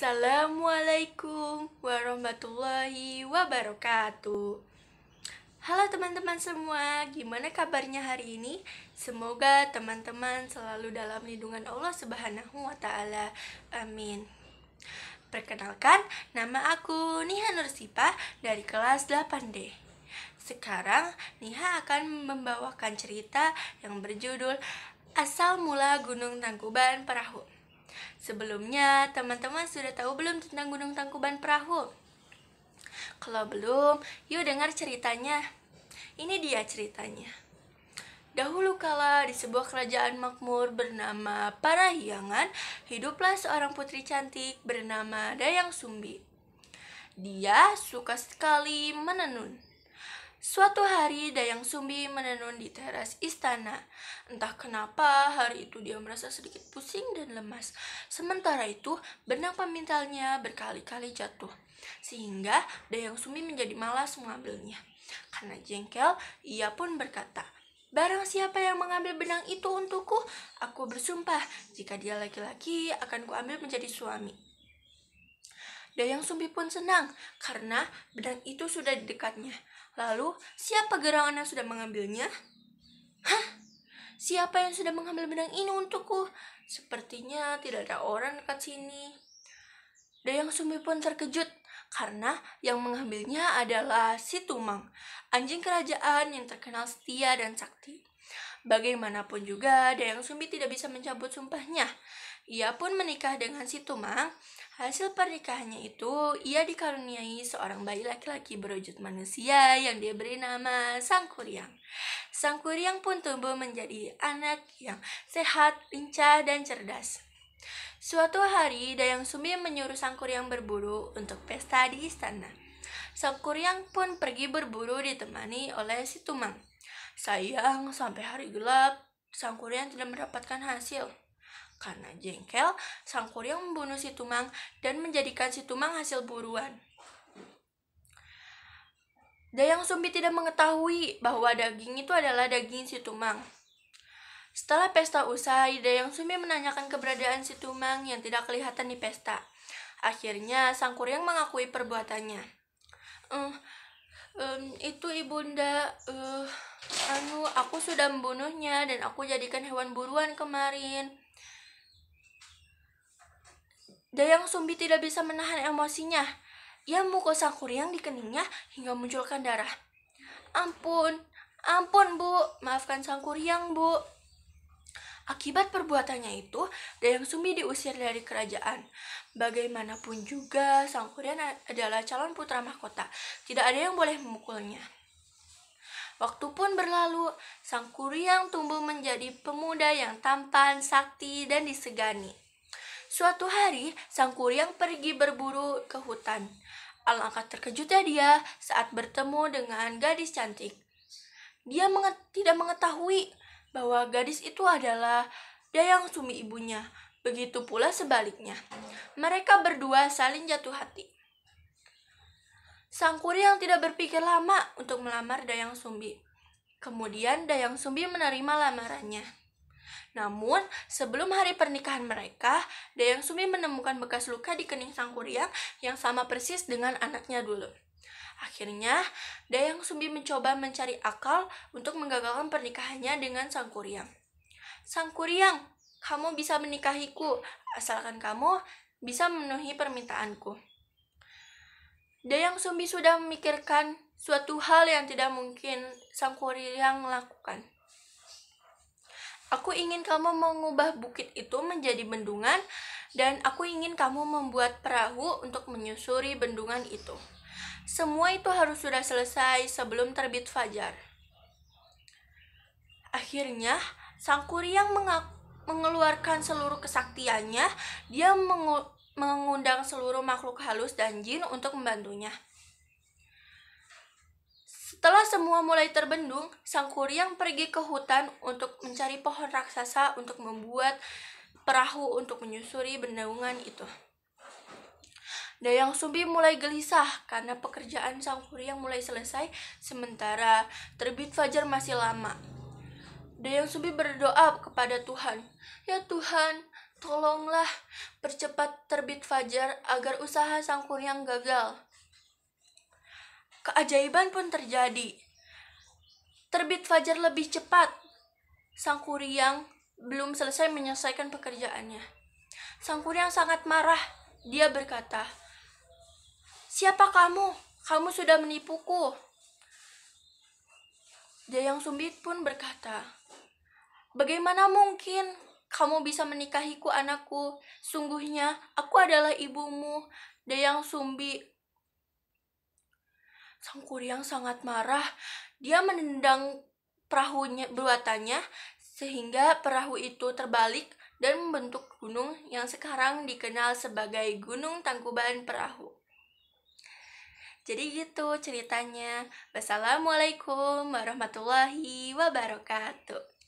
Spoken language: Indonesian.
Assalamualaikum warahmatullahi wabarakatuh. Halo teman-teman semua, gimana kabarnya hari ini? Semoga teman-teman selalu dalam lindungan Allah Subhanahu wa taala. Amin. Perkenalkan, nama aku Niha Nursipa dari kelas 8D. Sekarang Niha akan membawakan cerita yang berjudul Asal Mula Gunung Tangkuban Perahu. Sebelumnya, teman-teman sudah tahu belum tentang Gunung Tangkuban Perahu? Kalau belum, yuk dengar ceritanya. Ini dia ceritanya. Dahulu kala di sebuah kerajaan makmur bernama Parahyangan, hiduplah seorang putri cantik bernama Dayang Sumbi. Dia suka sekali menenun. Suatu hari Dayang Sumbi menenun di teras istana. Entah kenapa hari itu dia merasa sedikit pusing dan lemas. Sementara itu benang pemintalnya berkali-kali jatuh. Sehingga Dayang Sumbi menjadi malas mengambilnya. Karena jengkel, ia pun berkata, Barang siapa yang mengambil benang itu untukku, aku bersumpah jika dia laki-laki akan kuambil menjadi suami. Dayang Sumbi pun senang karena benang itu sudah di dekatnya. Lalu, siapa gerangan yang sudah mengambilnya? Hah? Siapa yang sudah mengambil benang ini untukku? Sepertinya tidak ada orang dekat sini. Dayang Sumbi pun terkejut karena yang mengambilnya adalah si Tumang, anjing kerajaan yang terkenal setia dan sakti. Bagaimanapun juga, Dayang Sumbi tidak bisa mencabut sumpahnya. Ia pun menikah dengan si Tumang. Hasil pernikahannya itu, ia dikaruniai seorang bayi laki-laki berwujud manusia yang dia beri nama Sang Kuryang. Sang Kuryang pun tumbuh menjadi anak yang sehat, lincah, dan cerdas. Suatu hari, Dayang Sumbi menyuruh Sang Kuryang berburu untuk pesta di istana. Sang Kuryang pun pergi berburu ditemani oleh si Tumang. Sayang, sampai hari gelap, Sang Kuryang tidak mendapatkan hasil. Karena jengkel, Sang Kuryang membunuh si Tumang dan menjadikan si Tumang hasil buruan. Dayang Sumbi tidak mengetahui bahwa daging itu adalah daging si Tumang. Setelah pesta usai, Dayang Sumbi menanyakan keberadaan si Tumang yang tidak kelihatan di pesta. Akhirnya, Sang Kuryang mengakui perbuatannya. Uh, um, itu ibunda, uh, anu aku sudah membunuhnya dan aku jadikan hewan buruan kemarin Dayang Sumbi tidak bisa menahan emosinya. Ia mukul kuriang di keningnya hingga munculkan darah. Ampun, ampun bu, maafkan sang yang bu. Akibat perbuatannya itu, Dayang Sumbi diusir dari kerajaan. Bagaimanapun juga, sang adalah calon putra mahkota. Tidak ada yang boleh memukulnya. Waktu pun berlalu, sang kuriang tumbuh menjadi pemuda yang tampan, sakti, dan disegani. Suatu hari, sang kuriang pergi berburu ke hutan. Alangkah terkejutnya dia saat bertemu dengan gadis cantik. Dia menget tidak mengetahui bahwa gadis itu adalah Dayang Sumi ibunya, begitu pula sebaliknya. Mereka berdua saling jatuh hati. Sang Kuri yang tidak berpikir lama untuk melamar Dayang Sumbi. Kemudian Dayang Sumbi menerima lamarannya. Namun, sebelum hari pernikahan mereka, Dayang Sumbi menemukan bekas luka di kening Sang Kuryang yang sama persis dengan anaknya dulu. Akhirnya, Dayang Sumbi mencoba mencari akal untuk menggagalkan pernikahannya dengan Sang Kuryang. Sang Kuryang, kamu bisa menikahiku, asalkan kamu bisa memenuhi permintaanku. Dayang Sumbi sudah memikirkan suatu hal yang tidak mungkin Sang yang lakukan. Aku ingin kamu mengubah bukit itu menjadi bendungan dan aku ingin kamu membuat perahu untuk menyusuri bendungan itu. Semua itu harus sudah selesai sebelum terbit fajar. Akhirnya, Sang Kuryang mengeluarkan seluruh kesaktiannya. Dia mengu mengundang seluruh makhluk halus dan jin untuk membantunya. Setelah semua mulai terbendung, Sang Kuryang pergi ke hutan untuk mencari pohon raksasa untuk membuat perahu untuk menyusuri bendungan itu. Dayang Sumbi mulai gelisah karena pekerjaan Sang Kuryang mulai selesai, sementara terbit fajar masih lama. Dayang Sumbi berdoa kepada Tuhan, "Ya Tuhan, Tolonglah percepat terbit fajar agar usaha sang kuryang gagal. Keajaiban pun terjadi. Terbit fajar lebih cepat. Sang kuryang belum selesai menyelesaikan pekerjaannya. Sang kuryang sangat marah. Dia berkata, Siapa kamu? Kamu sudah menipuku. Jayang Sumbit pun berkata, Bagaimana mungkin kamu bisa menikahiku anakku. Sungguhnya aku adalah ibumu, Dayang Sumbi. Sang Kuryang sangat marah. Dia menendang perahunya buatannya sehingga perahu itu terbalik dan membentuk gunung yang sekarang dikenal sebagai Gunung Tangkuban Perahu. Jadi gitu ceritanya. Wassalamualaikum warahmatullahi wabarakatuh.